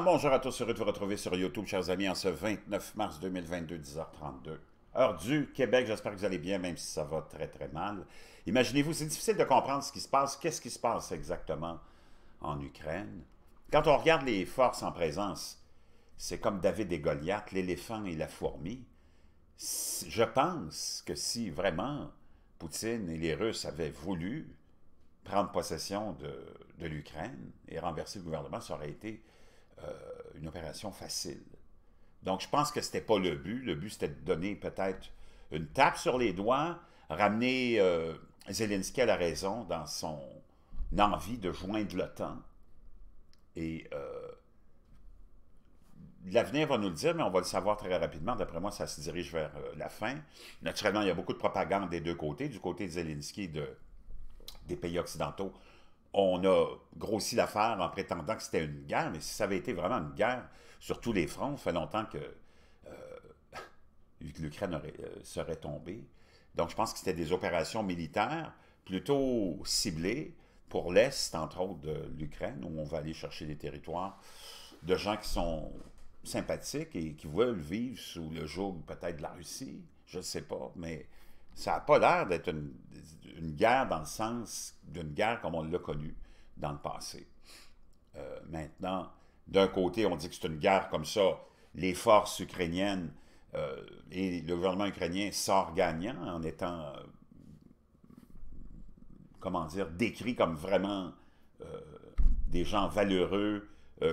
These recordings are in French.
Ah, bonjour à tous, heureux de vous retrouver sur YouTube, chers amis, en ce 29 mars 2022, 10h32. Heure du Québec, j'espère que vous allez bien, même si ça va très très mal. Imaginez-vous, c'est difficile de comprendre ce qui se passe. Qu'est-ce qui se passe exactement en Ukraine? Quand on regarde les forces en présence, c'est comme David et Goliath, l'éléphant et la fourmi. Je pense que si vraiment Poutine et les Russes avaient voulu prendre possession de l'Ukraine et renverser le gouvernement, ça aurait été euh, une opération facile. Donc, je pense que ce n'était pas le but. Le but, c'était de donner peut-être une tape sur les doigts, ramener euh, Zelensky à la raison dans son envie de joindre l'OTAN. Et euh, l'avenir va nous le dire, mais on va le savoir très rapidement. D'après moi, ça se dirige vers la fin. Naturellement, il y a beaucoup de propagande des deux côtés, du côté de Zelensky et des pays occidentaux on a grossi l'affaire en prétendant que c'était une guerre, mais si ça avait été vraiment une guerre sur tous les fronts, ça fait longtemps que, euh, l'Ukraine euh, serait tombée. Donc, je pense que c'était des opérations militaires plutôt ciblées pour l'Est, entre autres, de l'Ukraine, où on va aller chercher des territoires de gens qui sont sympathiques et qui veulent vivre sous le joug peut-être de la Russie, je ne sais pas, mais ça n'a pas l'air d'être une, guerre dans le sens d'une guerre comme on l'a connue dans le passé. Euh, maintenant, d'un côté, on dit que c'est une guerre comme ça, les forces ukrainiennes euh, et le gouvernement ukrainien sort gagnant en étant, euh, comment dire, décrit comme vraiment des gens valeureux,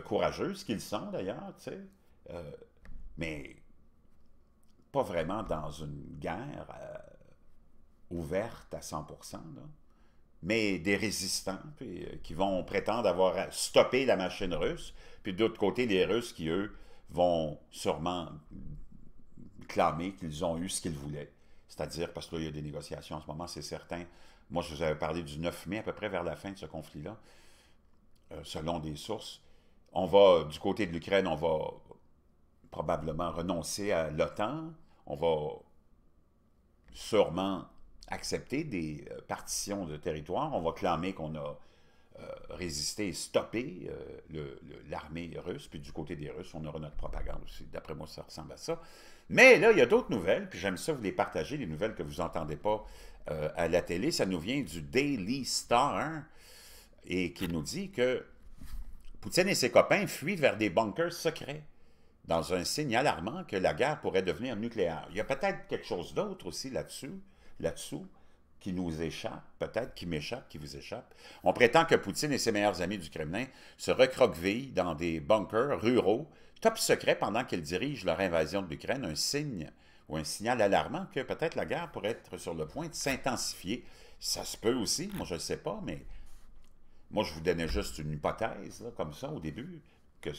courageux, ce qu'ils sont d'ailleurs, mais pas vraiment dans une guerre ouverte à 100 mais des résistants euh, qui vont prétendre avoir stoppé la machine russe, puis de l'autre côté, les Russes qui, eux, vont sûrement clamer qu'ils ont eu ce qu'ils voulaient. C'est-à-dire, parce que là, il y a des négociations en ce moment, c'est certain. Moi, je vous avais parlé du 9 mai, à peu près vers la fin de ce conflit-là, euh, selon des sources. On va, du côté de l'Ukraine, on va probablement renoncer à l'OTAN. On va sûrement accepter des euh, partitions de territoire. On va clamer qu'on a euh, résisté et stoppé euh, l'armée russe. Puis du côté des Russes, on aura notre propagande aussi. D'après moi, ça ressemble à ça. Mais là, il y a d'autres nouvelles, puis j'aime ça vous les partager, les nouvelles que vous n'entendez pas à la télé. Ça nous vient du Daily Star, et qui nous dit que Poutine et ses copains fuient vers des bunkers secrets dans un signe alarmant que la guerre pourrait devenir nucléaire. Il y a peut-être quelque chose d'autre aussi là-dessus là-dessous qui nous échappe, peut-être qui m'échappe, qui vous échappe. On prétend que Poutine et ses meilleurs amis du Kremlin se recroquevillent dans des bunkers ruraux, top secret, pendant qu'ils dirigent leur invasion de l'Ukraine, un signe ou un signal alarmant que peut-être la guerre pourrait être sur le point de s'intensifier. Ça se peut aussi, moi je ne sais pas, mais moi je vous donnais juste une hypothèse, comme ça, au début, que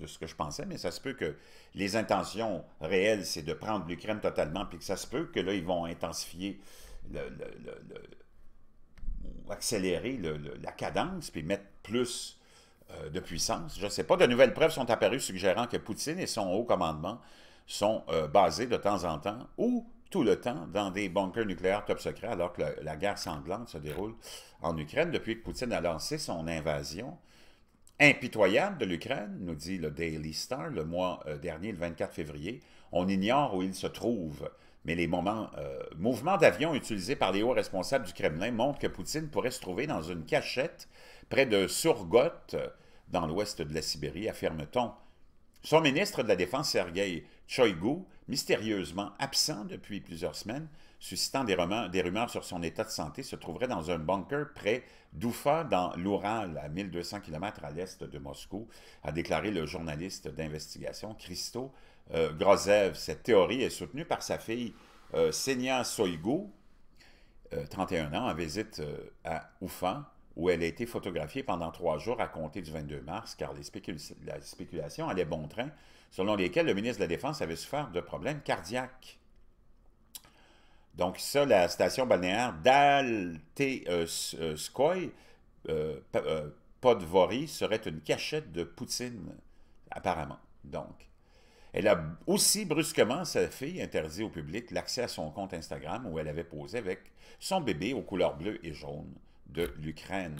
de ce que je pensais, mais ça se peut que les intentions réelles, c'est de prendre l'Ukraine totalement, puis que ça se peut que là, ils vont intensifier le, accélérer la cadence, puis mettre plus euh, de puissance. Je ne sais pas. De nouvelles preuves sont apparues suggérant que Poutine et son haut commandement sont euh, basés de temps en temps ou tout le temps dans des bunkers nucléaires top secrets alors que la guerre sanglante se déroule en Ukraine depuis que Poutine a lancé son invasion impitoyable de l'Ukraine, nous dit le Daily Star le mois euh, dernier, le 24 février. On ignore où il se trouve, mais les moments, euh, mouvements d'avions utilisés par les hauts responsables du Kremlin montrent que Poutine pourrait se trouver dans une cachette près de Surgot, dans l'ouest de la Sibérie, affirme-t-on. Son ministre de la Défense, Sergei Shoigu, mystérieusement absent depuis plusieurs semaines, suscitant des, rumeurs, sur son état de santé, se trouverait dans un bunker près d'Oufa, dans l'Oural, à 1200 km à l'est de Moscou, a déclaré le journaliste d'investigation Christo euh, Grozev. Cette théorie est soutenue par sa fille euh, Senia 31 euh, ans, en visite à Oufa, où elle a été photographiée pendant trois jours à compter du 22 mars, car les la spéculation allait bon train, selon lesquelles le ministre de la Défense avait souffert de problèmes cardiaques. Donc ça, la station balnéaire d'Alteskoy, euh, euh, Podvory, serait une cachette de Poutine, apparemment. Donc, elle a aussi brusquement, sa fille, interdit au public l'accès à son compte Instagram où elle avait posé avec son bébé aux couleurs bleues et jaunes, de l'Ukraine.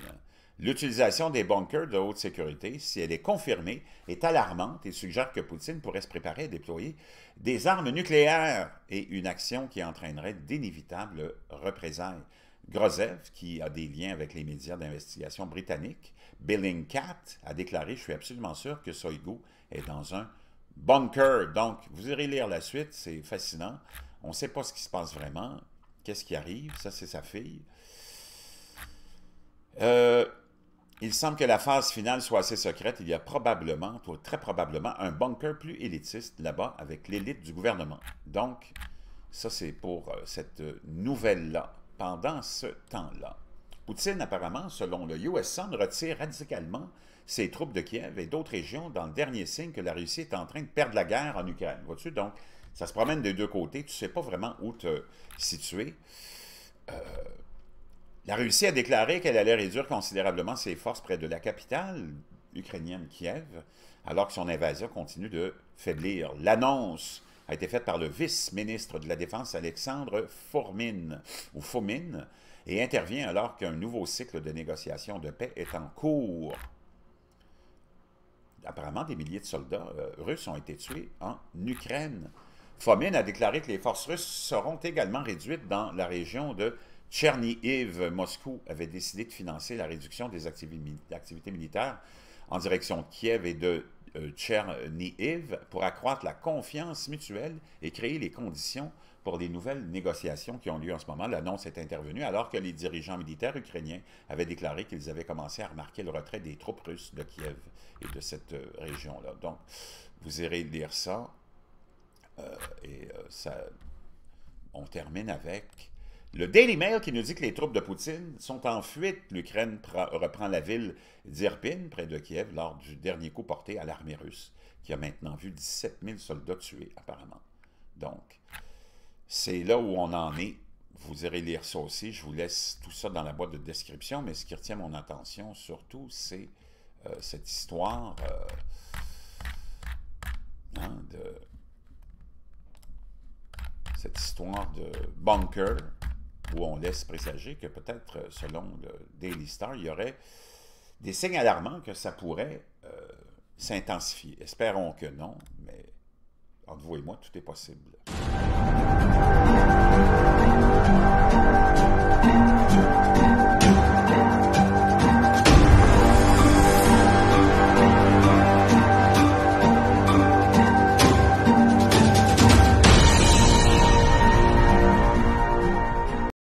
L'utilisation des bunkers de haute sécurité, si elle est confirmée, est alarmante et suggère que Poutine pourrait se préparer à déployer des armes nucléaires et une action qui entraînerait d'inévitables représailles. Grozev, qui a des liens avec les médias d'investigation britanniques, Billingcat, a déclaré « Je suis absolument sûr que Soigo est dans un bunker ». Donc, vous irez lire la suite, c'est fascinant. On ne sait pas ce qui se passe vraiment, qu'est-ce qui arrive, ça c'est sa fille. Euh, il semble que la phase finale soit assez secrète. Il y a probablement, très probablement, un bunker plus élitiste là-bas avec l'élite du gouvernement. Donc, ça, c'est pour euh, cette nouvelle-là, pendant ce temps-là. Poutine, apparemment, selon le U.S.S.R., retire radicalement ses troupes de Kiev et d'autres régions dans le dernier signe que la Russie est en train de perdre la guerre en Ukraine. Vois-tu? Donc, ça se promène des deux côtés. Tu ne sais pas vraiment où te situer. Euh, la Russie a déclaré qu'elle allait réduire considérablement ses forces près de la capitale ukrainienne Kiev, alors que son invasion continue de faiblir. L'annonce a été faite par le vice-ministre de la Défense Alexandre Fourmine, ou Fomine, et intervient alors qu'un nouveau cycle de négociations de paix est en cours. Apparemment, des milliers de soldats euh, russes ont été tués en Ukraine. Fomine a déclaré que les forces russes seront également réduites dans la région de Chernihiv, Moscou, avait décidé de financer la réduction des activités militaires en direction de Kiev et de euh, pour accroître la confiance mutuelle et créer les conditions pour des nouvelles négociations qui ont lieu en ce moment. L'annonce est intervenue alors que les dirigeants militaires ukrainiens avaient déclaré qu'ils avaient commencé à remarquer le retrait des troupes russes de Kiev et de cette euh, région-là. Donc, vous irez lire ça. Euh, et euh, ça, on termine avec le Daily Mail qui nous dit que les troupes de Poutine sont en fuite. L'Ukraine reprend la ville d'Irpin, près de Kiev, lors du dernier coup porté à l'armée russe, qui a maintenant vu 17 000 soldats tués, apparemment. Donc, c'est là où on en est. Vous irez lire ça aussi. Je vous laisse tout ça dans la boîte de description, mais ce qui retient mon attention surtout, c'est euh, cette histoire euh, hein, de cette histoire de bunker où on laisse présager que peut-être, euh, selon le Daily Star, il y aurait des signes alarmants que ça pourrait euh, s'intensifier. Espérons que non, mais entre vous et moi, tout est possible.